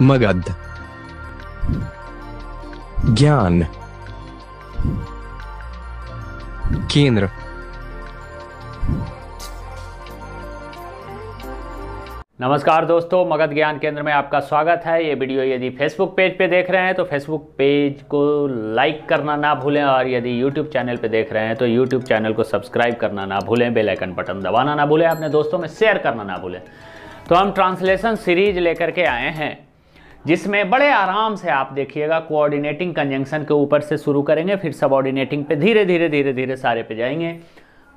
मगध ज्ञान केंद्र नमस्कार दोस्तों मगध ज्ञान केंद्र में आपका स्वागत है ये वीडियो यदि फेसबुक पेज पे देख रहे हैं तो फेसबुक पेज को लाइक करना ना भूलें और यदि यूट्यूब चैनल पे देख रहे हैं तो यूट्यूब चैनल को सब्सक्राइब करना ना भूलें बेल आइकन बटन दबाना ना भूलें अपने दोस्तों में शेयर करना ना भूलें तो हम ट्रांसलेशन सीरीज लेकर के आए हैं जिसमें बड़े आराम से आप देखिएगा कोऑर्डिनेटिंग कंजंक्शन के ऊपर से शुरू करेंगे फिर सबऑर्डिनेटिंग पे धीरे धीरे धीरे धीरे सारे पे जाएंगे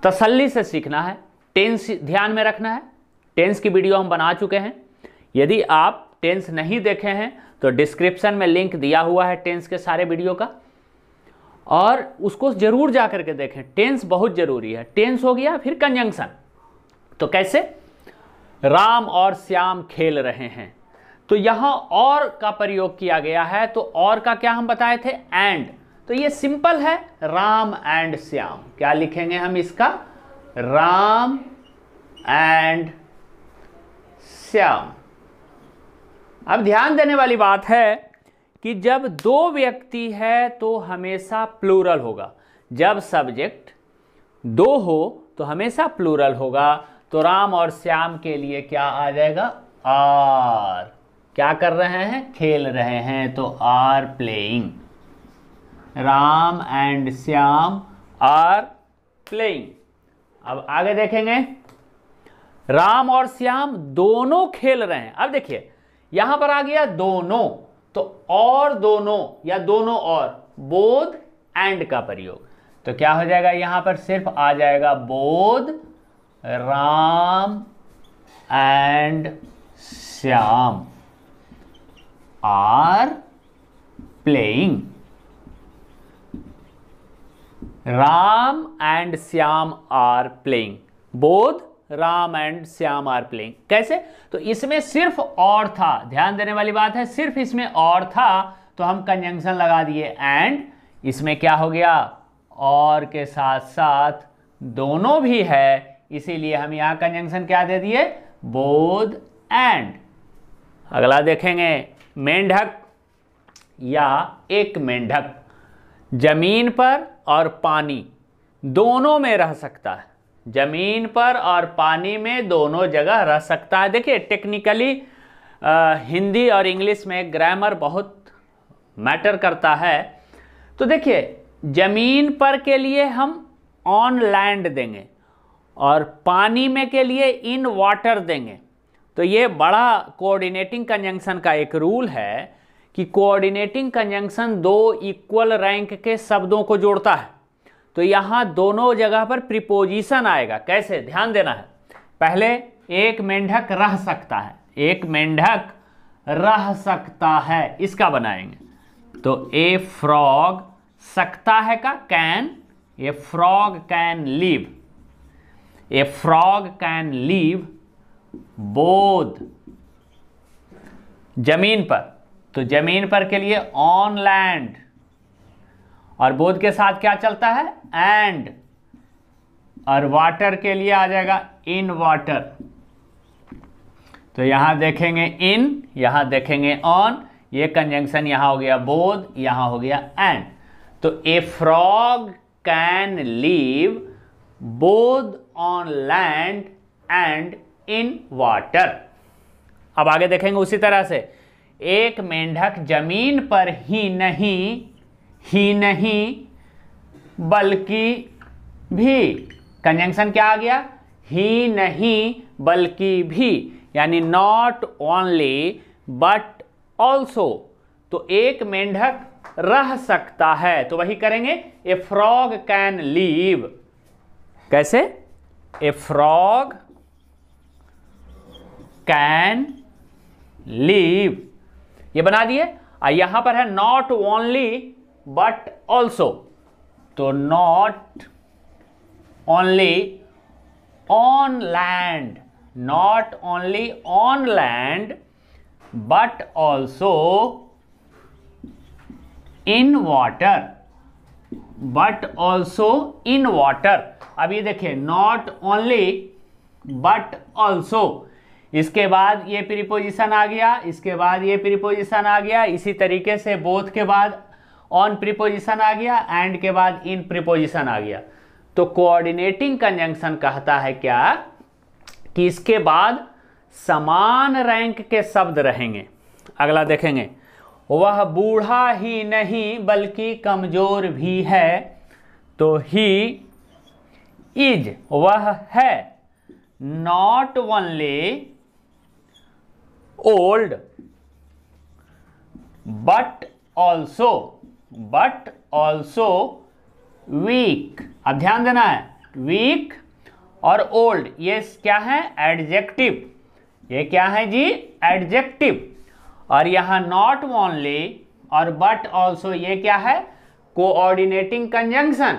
तसल्ली से सीखना है टेंस ध्यान में रखना है टेंस की वीडियो हम बना चुके हैं यदि आप टेंस नहीं देखे हैं तो डिस्क्रिप्शन में लिंक दिया हुआ है टेंस के सारे वीडियो का और उसको जरूर जा करके देखें टेंस बहुत ज़रूरी है टेंस हो गया फिर कंजंक्शन तो कैसे राम और श्याम खेल रहे हैं तो यहां और का प्रयोग किया गया है तो और का क्या हम बताए थे एंड तो ये सिंपल है राम एंड श्याम क्या लिखेंगे हम इसका राम एंड श्याम अब ध्यान देने वाली बात है कि जब दो व्यक्ति है तो हमेशा प्लूरल होगा जब सब्जेक्ट दो हो तो हमेशा प्लूरल होगा तो राम और श्याम के लिए क्या आ जाएगा आ क्या कर रहे हैं खेल रहे हैं तो are playing Ram and Shyam are playing अब आगे देखेंगे राम और श्याम दोनों खेल रहे हैं अब देखिए यहां पर आ गया दोनों तो और दोनों या दोनों और बोध एंड का प्रयोग तो क्या हो जाएगा यहां पर सिर्फ आ जाएगा both Ram and Shyam are playing Ram and Shyam are playing both Ram and Shyam are playing कैसे तो इसमें सिर्फ और था ध्यान देने वाली बात है सिर्फ इसमें और था तो हम कंजंक्शन लगा दिए एंड इसमें क्या हो गया और के साथ साथ दोनों भी है इसीलिए हम यहां कंजंक्शन क्या दे दिए बोध एंड अगला देखेंगे मेंढक या एक मेंढक जमीन पर और पानी दोनों में रह सकता है जमीन पर और पानी में दोनों जगह रह सकता है देखिए टेक्निकली हिंदी और इंग्लिश में ग्रामर बहुत मैटर करता है तो देखिए जमीन पर के लिए हम ऑन लैंड देंगे और पानी में के लिए इन वाटर देंगे तो ये बड़ा कोऑर्डिनेटिंग कंजंक्शन का एक रूल है कि कोऑर्डिनेटिंग कंजंक्शन दो इक्वल रैंक के शब्दों को जोड़ता है तो यहाँ दोनों जगह पर प्रिपोजिशन आएगा कैसे ध्यान देना है पहले एक मेंढक रह सकता है एक मेंढक रह सकता है इसका बनाएंगे तो ए फ्रॉग सकता है का can a frog can live a frog can live both जमीन पर तो जमीन पर के लिए ऑन लैंड और बोध के साथ क्या चलता है एंड और वाटर के लिए आ जाएगा इन वाटर तो यहां देखेंगे इन यहां देखेंगे ऑन ये कंजंक्शन यहां हो गया बोध यहां हो गया एंड तो a frog can live both on land and in water अब आगे देखेंगे उसी तरह से एक मेंढक जमीन पर ही नहीं ही नहीं बल्कि भी कंजंक्शन क्या आ गया ही नहीं बल्कि भी यानी नॉट ओनली बट ऑल्सो तो एक मेंढक रह सकता है तो वही करेंगे ए फ्रॉग कैन लीव कैसे ए फ्रॉग कैन लीव ये बना दिए और यहां पर है नॉट ओनली बट ऑल्सो तो not only on land not only on land but also in water but also in water अब ये देखिए नॉट ओनली बट ऑल्सो इसके बाद ये प्रीपोजिशन आ गया इसके बाद ये प्रीपोजिशन आ गया इसी तरीके से बोथ के बाद ऑन प्रीपोजिशन आ गया एंड के बाद इन प्रीपोजिशन आ गया तो कोऑर्डिनेटिंग कंजंक्शन कहता है क्या कि इसके बाद समान रैंक के शब्द रहेंगे अगला देखेंगे वह बूढ़ा ही नहीं बल्कि कमज़ोर भी है तो ही इज वह है not only old but also but also weak अब ध्यान देना है वीक और ओल्ड ये क्या है एडजेक्टिव ये क्या है जी एडजेक्टिव और यहां नॉट ओनली और बट ऑल्सो ये क्या है कोऑर्डिनेटिंग कंजंक्शन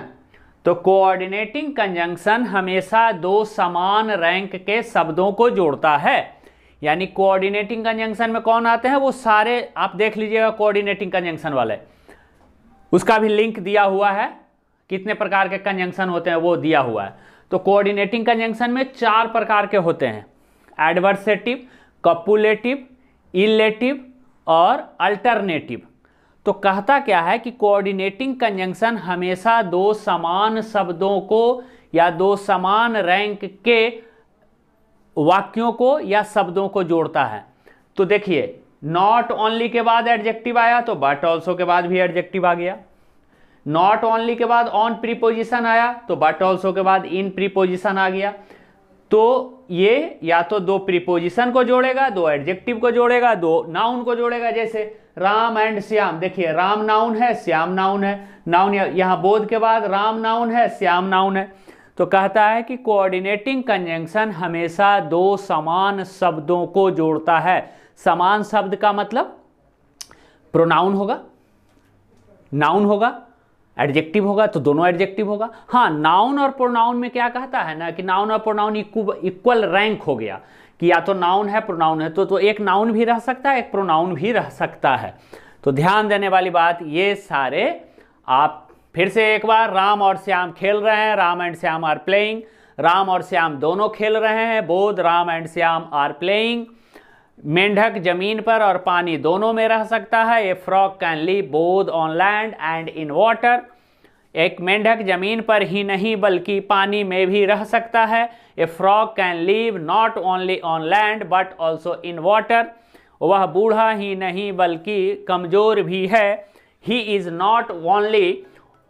तो कोऑर्डिनेटिंग कंजंक्शन हमेशा दो समान रैंक के शब्दों को जोड़ता है यानी कोऑर्डिनेटिंग कंजंक्शन में कौन आते हैं वो सारे आप देख लीजिएगा कोऑर्डिनेटिंग कंजंक्शन वाले उसका भी लिंक दिया हुआ है कितने प्रकार के कंजंक्शन होते हैं वो दिया हुआ है तो कोऑर्डिनेटिंग कंजंक्शन में चार प्रकार के होते हैं एडवर्सेटिव कपुलेटिव इलेटिव और अल्टरनेटिव तो कहता क्या है कि कोऑर्डिनेटिंग कंजंक्शन हमेशा दो समान शब्दों को या दो समान रैंक के वाक्यों को या शब्दों को जोड़ता है तो देखिए नॉट ओनली के बाद एडजेक्टिव आया तो बट ऑल्सो के बाद भी एडजेक्टिव आ गया नॉट ओनली के बाद ऑन प्रीपोजिशन आया तो बट ऑल्सो के बाद इन प्रीपोजिशन आ गया तो ये या तो दो प्रीपोजिशन को जोड़ेगा दो एडजेक्टिव को जोड़ेगा दो नाउन को जोड़ेगा जैसे राम एंड श्याम देखिए राम नाउन है श्याम नाउन है नाउन यहाँ बोध के बाद राम नाउन है श्याम नाउन है तो कहता है कि कोऑर्डिनेटिंग कंजंक्शन हमेशा दो समान शब्दों को जोड़ता है समान शब्द का मतलब प्रोनाउन होगा नाउन होगा एडजेक्टिव होगा तो दोनों एडजेक्टिव होगा हाँ नाउन और प्रोनाउन में क्या कहता है ना कि नाउन और प्रोनाउन इक्वल रैंक हो गया कि या तो नाउन है प्रोनाउन है तो तो एक नाउन भी रह सकता है एक प्रोनाउन भी रह सकता है तो ध्यान देने वाली बात ये सारे आप फिर से एक बार राम और श्याम खेल रहे हैं Ram and Shyam are playing Ram और श्याम दोनों खेल रहे हैं both Ram and Shyam are playing मेंढक जमीन पर और पानी दोनों में रह सकता है a frog can live both on land and in water एक मेंढक जमीन पर ही नहीं बल्कि पानी में भी रह सकता है a frog can live not only on land but also in water वह बूढ़ा ही नहीं बल्कि कमज़ोर भी है he is not only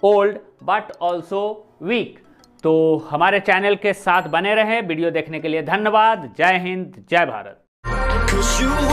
old but also weak तो हमारे चैनल के साथ बने रहे वीडियो देखने के लिए धन्यवाद जय हिंद जय भारत